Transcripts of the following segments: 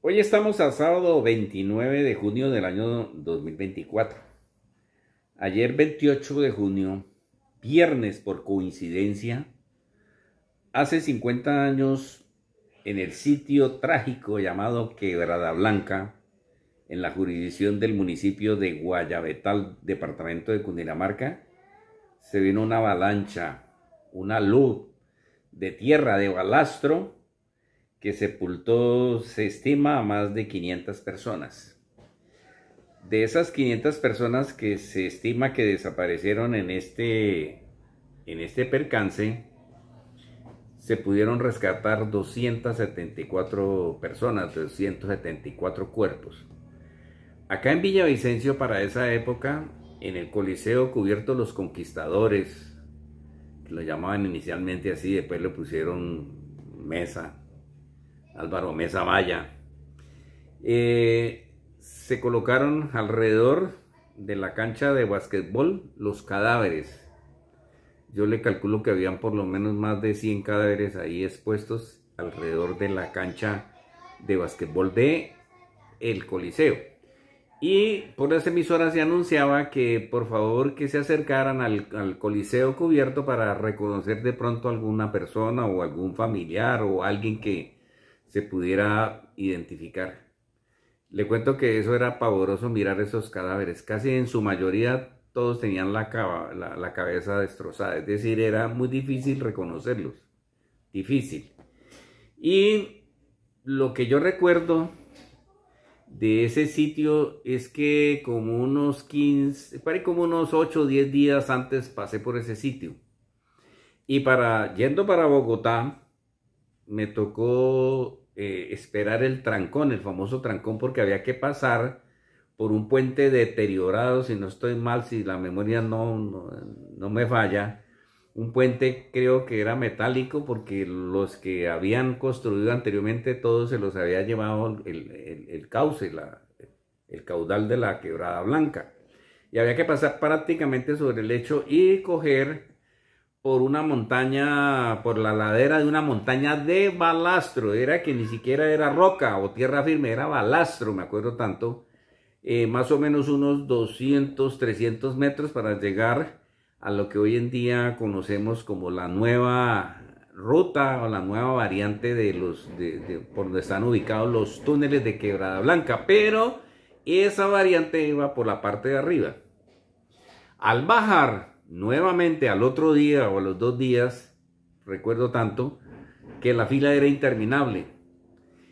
Hoy estamos a sábado 29 de junio del año 2024. Ayer 28 de junio, viernes por coincidencia, hace 50 años en el sitio trágico llamado Quebrada Blanca, en la jurisdicción del municipio de Guayabetal, departamento de Cundinamarca, se vino una avalancha, una luz de tierra, de balastro, que sepultó, se estima, a más de 500 personas. De esas 500 personas que se estima que desaparecieron en este, en este percance, se pudieron rescatar 274 personas, 274 cuerpos. Acá en Villavicencio para esa época, en el Coliseo cubierto los conquistadores, lo llamaban inicialmente así, después le pusieron mesa, Álvaro Mesa Valla. Eh, se colocaron alrededor de la cancha de básquetbol los cadáveres. Yo le calculo que habían por lo menos más de 100 cadáveres ahí expuestos alrededor de la cancha de básquetbol de el Coliseo. Y por las emisoras se anunciaba que por favor que se acercaran al, al, Coliseo cubierto para reconocer de pronto alguna persona o algún familiar o alguien que se pudiera identificar. Le cuento que eso era pavoroso mirar esos cadáveres. Casi en su mayoría todos tenían la, cabeza destrozada. Es decir, era muy difícil reconocerlos. Difícil. Y lo que yo recuerdo de ese sitio es que como unos 15, como unos 8 o 10 días antes pasé por ese sitio. Y para, yendo para Bogotá, me tocó eh, esperar el trancón, el famoso trancón, porque había que pasar por un puente deteriorado, si no estoy mal, si la memoria no, no, me falla, un puente creo que era metálico porque los que habían construido anteriormente todos se los había llevado el, cauce, el caudal de la quebrada blanca. Y había que pasar prácticamente sobre el lecho y coger por una montaña, por la ladera de una montaña de balastro. Era que ni siquiera era roca o tierra firme, era balastro, me acuerdo tanto. Eh, más o menos unos 200, 300 metros para llegar a lo que hoy en día conocemos como la nueva ruta o la nueva variante de los por donde están ubicados los túneles de Quebrada Blanca, pero esa variante iba por la parte de arriba. Al bajar nuevamente al otro día o a los dos días, recuerdo tanto, que la fila era interminable.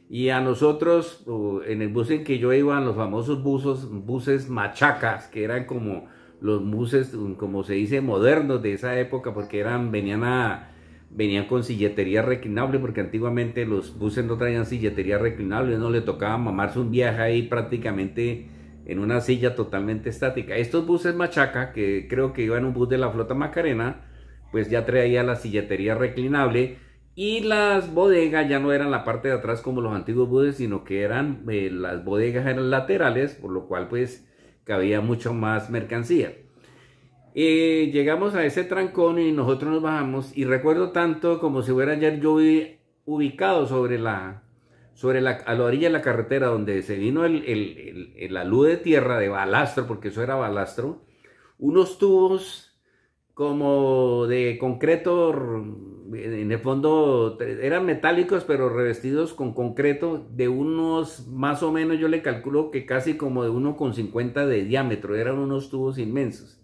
Y a nosotros, en el bus en que yo iba, los famosos buses, buses machacas, que eran como los buses, como se dice, modernos de esa época, porque eran, venían venían con silletería reclinable, porque antiguamente los buses no traían silletería reclinable, no le tocaba mamarse un viaje ahí prácticamente en una silla totalmente estática. Estos buses Machaca, que creo que iban un bus de la flota Macarena, pues ya traía la silletería reclinable y las bodegas ya no eran la parte de atrás como los antiguos buses, sino que eran eh, las bodegas eran laterales, por lo cual pues cabía mucho más mercancía. Eh, llegamos a ese trancón y nosotros nos bajamos y recuerdo tanto como si hubiera ayer yo ubicado sobre la sobre la, a la orilla de la carretera donde se vino el, el, el, la luz de tierra de balastro, porque eso era balastro, unos tubos como de concreto, en el fondo eran metálicos, pero revestidos con concreto de unos, más o menos yo le calculo que casi como de 1,50 de diámetro, eran unos tubos inmensos.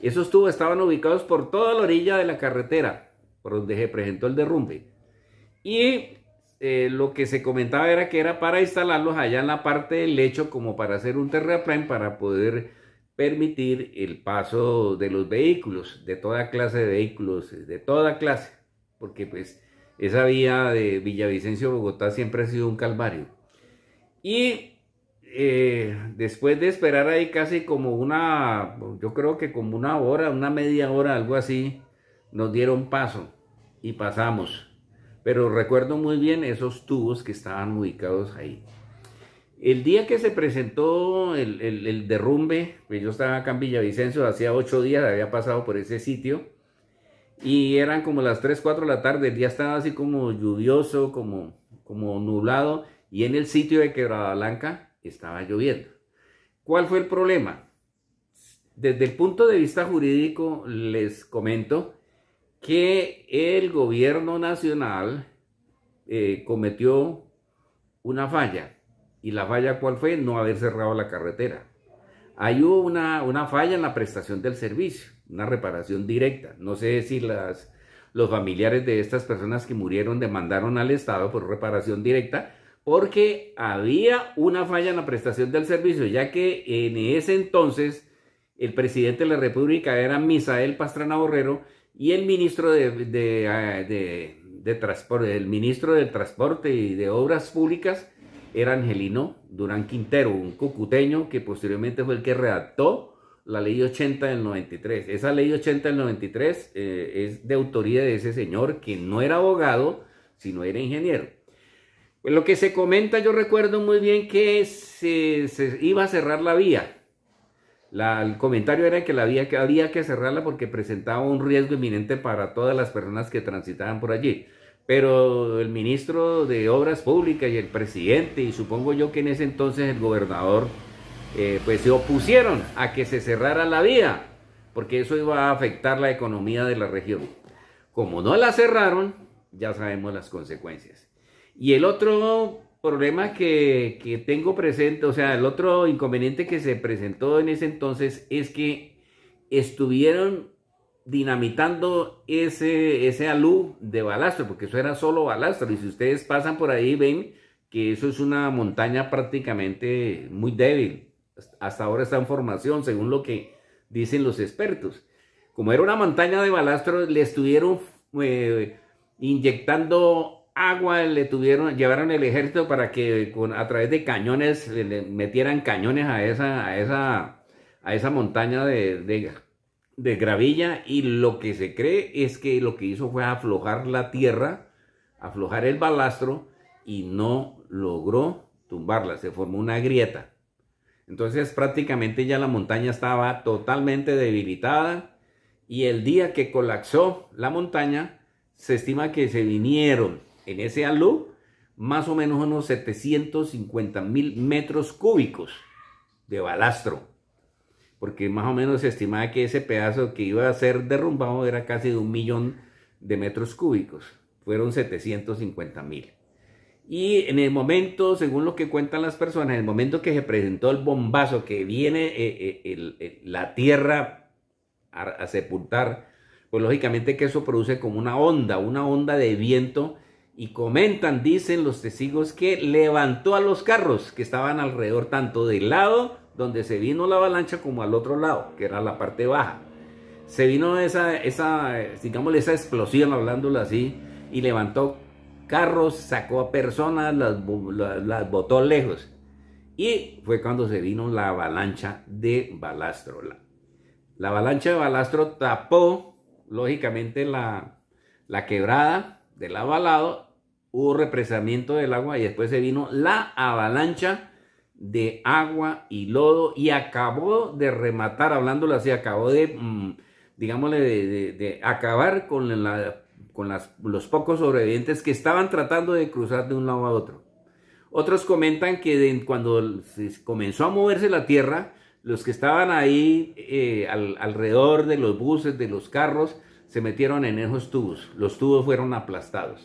Esos tubos estaban ubicados por toda la orilla de la carretera, por donde se presentó el derrumbe. Y eh, lo que se comentaba era que era para instalarlos allá en la parte del lecho como para hacer un terraplén para poder permitir el paso de los vehículos, de toda clase de vehículos, eh, de toda clase, porque pues esa vía de Villavicencio Bogotá siempre ha sido un calvario. Y eh, después de esperar ahí casi como una, yo creo que como una hora, una media hora, algo así, nos dieron paso y pasamos pero recuerdo muy bien esos tubos que estaban ubicados ahí. El día que se presentó el, derrumbe, pues yo estaba acá en Villavicencio, hacía ocho días había pasado por ese sitio, y eran como las 3, 4 de la tarde, el día estaba así como lluvioso, como, como nublado, y en el sitio de Quebrada Blanca estaba lloviendo. ¿Cuál fue el problema? Desde el punto de vista jurídico, les comento que el gobierno nacional eh, cometió una falla. ¿Y la falla cuál fue? No haber cerrado la carretera. Hay una, una falla en la prestación del servicio, una reparación directa. No sé si las, los familiares de estas personas que murieron demandaron al Estado por reparación directa, porque había una falla en la prestación del servicio, ya que en ese entonces el presidente de la República era Misael Pastrana Borrero, y el ministro de, ah, transporte, el ministro del transporte y de obras públicas era Angelino Durán Quintero, un cucuteño que posteriormente fue el que redactó la ley 80 del 93. Esa ley 80 del 93 eh, es de autoría de ese señor que no era abogado, sino era ingeniero. lo que se comenta, yo recuerdo muy bien que se iba a cerrar la vía el comentario era que, la había, que que cerrarla porque presentaba un riesgo inminente para todas las personas que transitaban por allí. Pero el ministro de Obras Públicas y el presidente, y supongo yo que en ese entonces el gobernador, eh, pues se opusieron a que se cerrara la vía, porque eso iba a afectar la economía de la región. Como no la cerraron, ya sabemos las consecuencias. Y el otro problema que, tengo presente, o sea, el otro inconveniente que se presentó en ese entonces es que estuvieron dinamitando ese, ese alú de balastro, porque eso era solo balastro, y si ustedes pasan por ahí ven que eso es una montaña prácticamente muy débil, hasta ahora está en formación, según lo que dicen los expertos. Como era una montaña de balastro, le estuvieron eh, inyectando agua le tuvieron, llevaron el ejército para que a través de cañones le, metieran cañones a esa, esa, a esa montaña de, de, de, gravilla y lo que se cree es que lo que hizo fue aflojar la tierra, aflojar el balastro y no logró tumbarla, se formó una grieta. Entonces prácticamente ya la montaña estaba totalmente debilitada y el día que colapsó la montaña se estima que se vinieron en ese alu más o menos unos 750 mil metros cúbicos de balastro, porque más o menos se estimaba que ese pedazo que iba a ser derrumbado era casi de un millón de metros cúbicos, fueron 750 mil. Y en el momento, según lo que cuentan las personas, en el momento que se presentó el bombazo, que viene eh, eh, la tierra a, sepultar, pues lógicamente que eso produce como una onda, una onda de viento y comentan, dicen los testigos, que levantó a los carros que estaban alrededor, tanto del lado donde se vino la avalancha como al otro lado, que era la parte baja. Se vino esa, esa esa explosión, hablándolo así, y levantó carros, sacó a personas, las, las, botó lejos. Y fue cuando se vino la avalancha de balastro. La, la avalancha de balastro tapó, lógicamente, la, la quebrada del avalado, hubo represamiento del agua y después se vino la avalancha de agua y lodo y acabó de rematar, hablándolo así, acabó de, mm, digámosle, de, acabar con, la, con los pocos sobrevivientes que estaban tratando de cruzar de un lado a otro. Otros comentan que cuando comenzó a moverse la tierra, los que estaban ahí eh, alrededor de los buses, de los carros, se metieron en esos tubos. Los tubos fueron aplastados.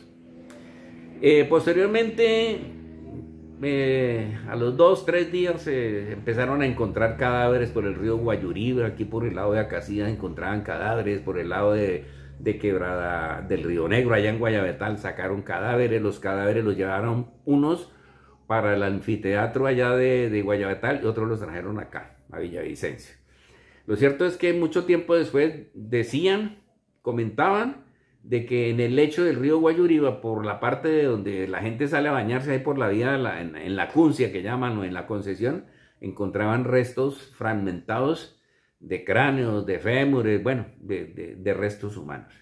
Eh, posteriormente, eh, a los dos, tres días se empezaron a encontrar cadáveres por el río Guayuribe, aquí por el lado de Acacias encontraban cadáveres, por el lado de, Quebrada del Río Negro, allá en Guayabetal sacaron cadáveres, los cadáveres los llevaron unos para el anfiteatro allá de, de Guayabetal y otros los trajeron acá, a Villavicencio. Lo cierto es que mucho tiempo después decían comentaban de que en el lecho del río Guayuriba, por la parte de donde la gente sale a bañarse, ahí por la vía en, la cuncia que llaman o en la concesión, encontraban restos fragmentados de cráneos, de fémures, bueno, de, restos humanos.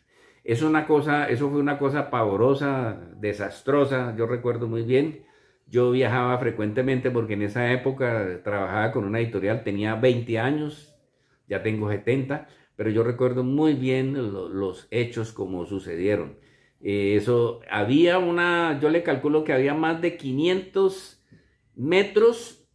Es una cosa, eso fue una cosa pavorosa, desastrosa, yo recuerdo muy bien. Yo viajaba frecuentemente porque en esa época trabajaba con una editorial, tenía 20 años, ya tengo 70 pero yo recuerdo muy bien los hechos como sucedieron. Eh, eso, había una, yo le calculo que había más de 500 metros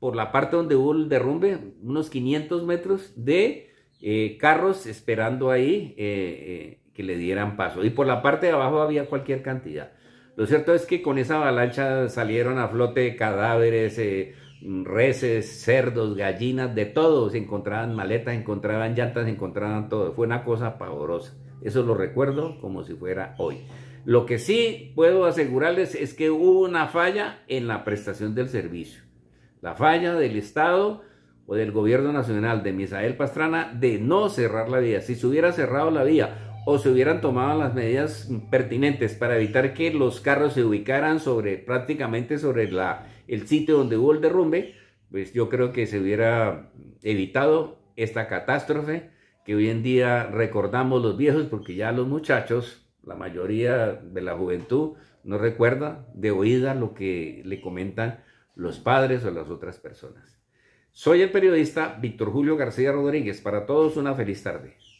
por la parte donde hubo el derrumbe, unos 500 metros de eh, carros esperando ahí eh, que le dieran paso. Y por la parte de abajo había cualquier cantidad. Lo cierto es que con esa avalancha salieron a flote cadáveres, Reces, cerdos, gallinas, de todo. Se encontraban maletas, encontraban llantas, encontraban todo. Fue una cosa pavorosa. Eso lo recuerdo como si fuera hoy. Lo que sí puedo asegurarles es que hubo una falla en la prestación del servicio. La falla del Estado o del gobierno nacional de Misael Pastrana de no cerrar la vía. Si se hubiera cerrado la vía o se hubieran tomado las medidas pertinentes para evitar que los carros se ubicaran sobre prácticamente sobre la el sitio donde hubo el derrumbe, pues yo creo que se hubiera evitado esta catástrofe que hoy en día recordamos los viejos porque ya los muchachos, la mayoría de la juventud, no recuerda de oída lo que le comentan los padres o las otras personas. Soy el periodista Víctor Julio García Rodríguez. Para todos una feliz tarde.